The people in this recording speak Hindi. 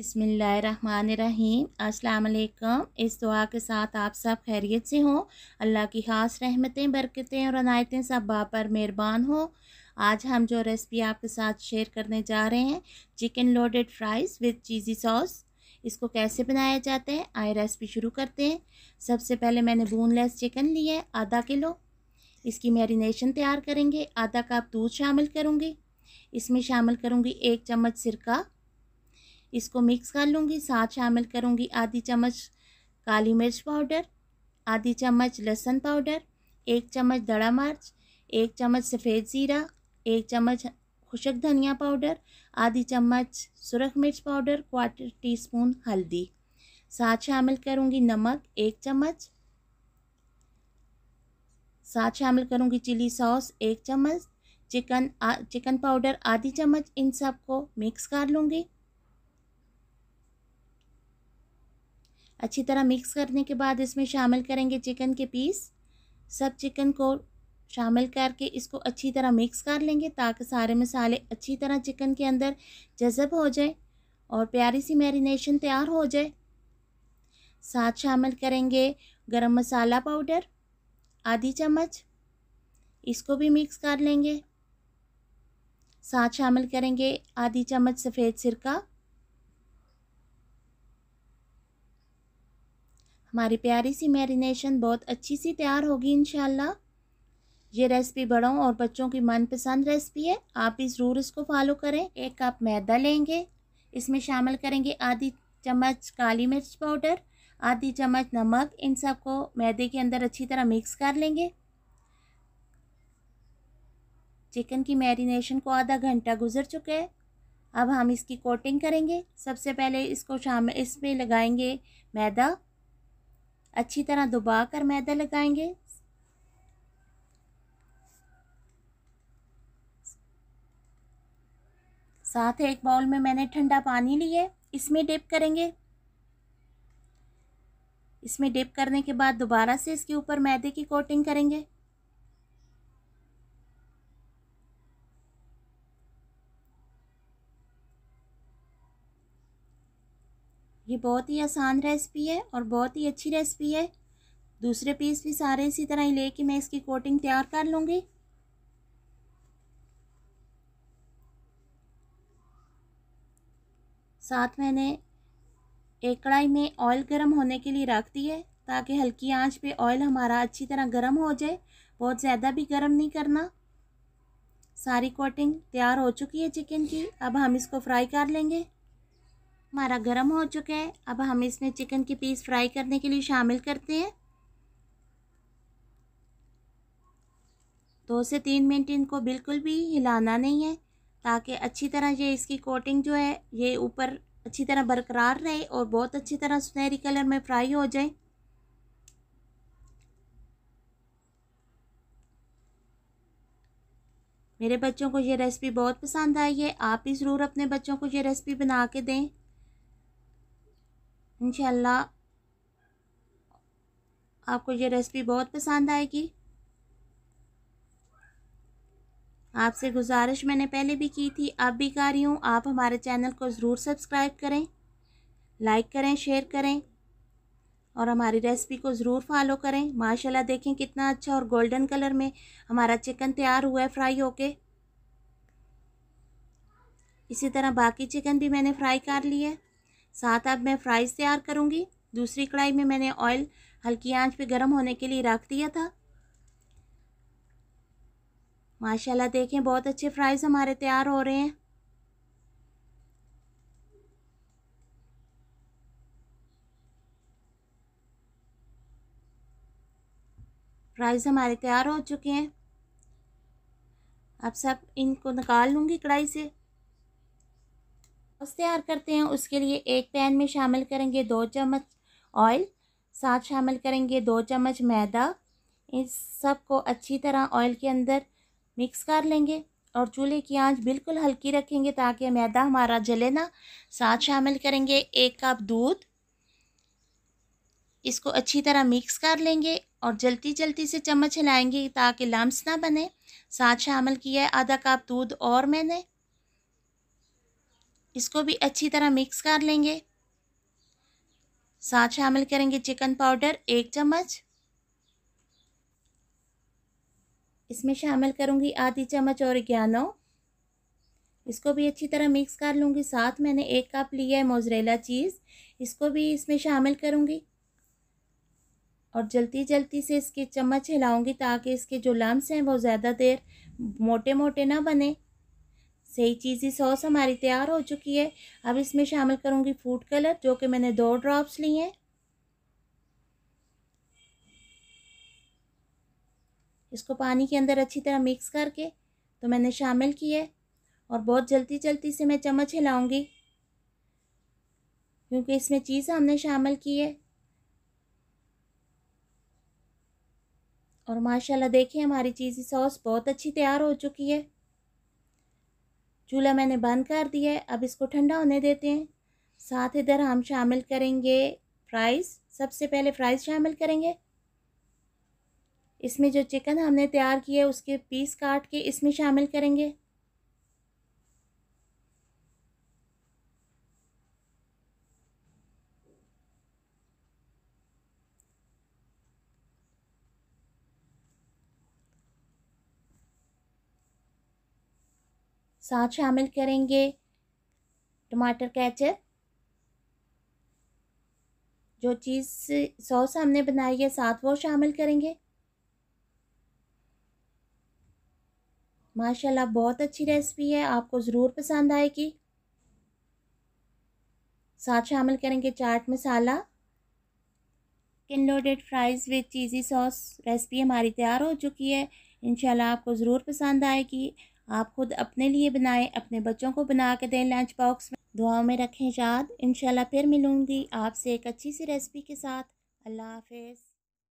बसमीम अस्सलाम इस दुआ के साथ आप सब खैरियत से हों अल्लाह की खास रहमतें बरकतें और अनायतें सब बा पर मेहरबान हो आज हम जो रेसिपी आपके साथ शेयर करने जा रहे हैं chicken loaded fries with cheesy sauce इसको कैसे बनाया जाता है आए रेसिपी शुरू करते हैं सबसे पहले मैंने बोनलेस चिकन लिया है आधा किलो इसकी मैरिनेशन तैयार करेंगे आधा कप दूध शामिल करूँगी इसमें शामिल करूँगी एक चम्मच सिरका इसको मिक्स कर लूँगी साथ शामिल करूँगी आधी चम्मच काली मिर्च पाउडर आधी चम्मच लहसुन पाउडर एक चम्मच दड़ा मिर्च एक चम्मच सफ़ेद ज़ीरा एक चम्मच खुशक धनिया पाउडर आधी चम्मच सुरख मिर्च पाउडर क्वार्टर टी स्पून हल्दी साथ शामिल करूँगी नमक एक चम्मच साथ शामिल करूँगी चिली सॉस एक चम्मच चिकन आ, चिकन पाउडर आधी चम्मच इन सब को मिक्स कर लूँगी अच्छी तरह मिक्स करने के बाद इसमें शामिल करेंगे चिकन के पीस सब चिकन को शामिल करके इसको अच्छी तरह मिक्स कर लेंगे ताकि सारे मसाले अच्छी तरह चिकन के अंदर जज़ब हो जाए और प्यारी सी मैरिनेशन तैयार हो जाए साथ शामिल करेंगे गरम मसाला पाउडर आधी चम्मच इसको भी मिक्स कर लेंगे साथ शामिल करेंगे आधी चम्मच सफ़ेद सिरका हमारी प्यारी सी मैरिनेशन बहुत अच्छी सी तैयार होगी इन ये रेसिपी बड़ों और बच्चों की मनपसंद रेसिपी है आप भी ज़रूर इसको फॉलो करें एक कप मैदा लेंगे इसमें शामिल करेंगे आधी चम्मच काली मिर्च पाउडर आधी चम्मच नमक इन सब को मैदे के अंदर अच्छी तरह मिक्स कर लेंगे चिकन की मैरिनेशन को आधा घंटा गुजर चुका है अब हम इसकी कोटिंग करेंगे सबसे पहले इसको शाम इस पर लगाएंगे मैदा अच्छी तरह दुबा कर मैदा लगाएंगे साथ एक बाउल में मैंने ठंडा पानी लिया इसमें डिप करेंगे इसमें डिप करने के बाद दोबारा से इसके ऊपर मैदे की कोटिंग करेंगे ये बहुत ही आसान रेसिपी है और बहुत ही अच्छी रेसिपी है दूसरे पीस भी सारे इसी तरह ही लेके मैं इसकी कोटिंग तैयार कर लूँगी साथ मैंने एक कढ़ाई में ऑयल गर्म होने के लिए रख दी है ताकि हल्की आंच पे ऑयल हमारा अच्छी तरह गर्म हो जाए बहुत ज़्यादा भी गर्म नहीं करना सारी कोटिंग तैयार हो चुकी है चिकन की अब हम इसको फ्राई कर लेंगे हमारा गर्म हो चुका है अब हम इसमें चिकन के पीस फ्राई करने के लिए शामिल करते हैं दो से तीन मिनट इनको बिल्कुल भी हिलाना नहीं है ताकि अच्छी तरह ये इसकी कोटिंग जो है ये ऊपर अच्छी तरह बरकरार रहे और बहुत अच्छी तरह सुनहरी कलर में फ्राई हो जाए मेरे बच्चों को ये रेसिपी बहुत पसंद आई है आप भी ज़रूर अपने बच्चों को ये रेसिपी बना के दें इन आपको ये रेसिपी बहुत पसंद आएगी आपसे गुजारिश मैंने पहले भी की थी अब भी कर रही हूँ आप हमारे चैनल को ज़रूर सब्सक्राइब करें लाइक करें शेयर करें और हमारी रेसिपी को ज़रूर फॉलो करें माशाल्लाह देखें कितना अच्छा और गोल्डन कलर में हमारा चिकन तैयार हुआ है फ्राई होके इसी तरह बाकी चिकन भी मैंने फ्राई कर लिया है साथ अब मैं फ्राइज़ तैयार करूँगी दूसरी कढ़ाई में मैंने ऑयल हल्की आंच पे गर्म होने के लिए रख दिया था माशाल्लाह देखें बहुत अच्छे फ्राइज़ हमारे तैयार हो रहे हैं फ्राइज़ हमारे तैयार हो चुके हैं अब सब इनको निकाल लूँगी कढ़ाई से सॉस तैयार करते हैं उसके लिए एक पैन में शामिल करेंगे दो चम्मच ऑयल साथ शामिल करेंगे दो चम्मच मैदा इस सब को अच्छी तरह ऑयल के अंदर मिक्स कर लेंगे और चूल्हे की आंच बिल्कुल हल्की रखेंगे ताकि मैदा हमारा जले ना साथ शामिल करेंगे एक कप दूध इसको अच्छी तरह मिक्स कर लेंगे और जल्दी जल्दी से चम्मच हिलाएंगे ताकि लम्स ना बने साथ शामिल किया है आधा कप दूध और मैंने इसको भी अच्छी तरह मिक्स कर लेंगे साथ शामिल करेंगे चिकन पाउडर एक चम्मच इसमें शामिल करूंगी आधी चम्मच और ग्यानो इसको भी अच्छी तरह मिक्स कर लूँगी साथ मैंने एक कप लिया है मोजरेला चीज़ इसको भी इसमें शामिल करूँगी और जल्दी जल्दी से इसके चम्मच हिलाऊंगी ताकि इसके जो लम्स हैं वो ज़्यादा देर मोटे मोटे ना बने सही चीज़ी सॉस हमारी तैयार हो चुकी है अब इसमें शामिल करूँगी फूड कलर जो कि मैंने दो ड्रॉप्स लिए हैं इसको पानी के अंदर अच्छी तरह मिक्स करके तो मैंने शामिल किया है और बहुत जल्दी जल्दी से मैं चम्मच हिलाऊंगी क्योंकि इसमें चीज़ हमने शामिल की है और माशाल्लाह देखिए हमारी चीज़ी सॉस बहुत अच्छी तैयार हो चुकी है चूल्हा मैंने बंद कर दिया है अब इसको ठंडा होने देते हैं साथ इधर हम शामिल करेंगे फ्राइज़ सबसे पहले फ्राइज़ शामिल करेंगे इसमें जो चिकन हमने तैयार किया है उसके पीस काट के इसमें शामिल करेंगे साथ शामिल करेंगे टमाटर कैचअप जो चीज़ सॉस हमने बनाई है साथ वो शामिल करेंगे माशाल्लाह बहुत अच्छी रेसिपी है आपको ज़रूर पसंद आएगी साथ शामिल करेंगे chaat masala chicken loaded fries with cheesy sauce recipe हमारी तैयार हो चुकी है इंशाल्लाह आपको ज़रूर पसंद आएगी आप खुद अपने लिए बनाएं अपने बच्चों को बना के दें लंच बॉक्स में दुआओं में रखें याद इनशाला फिर मिलूँगी आपसे एक अच्छी सी रेसिपी के साथ अल्लाह हाफिज़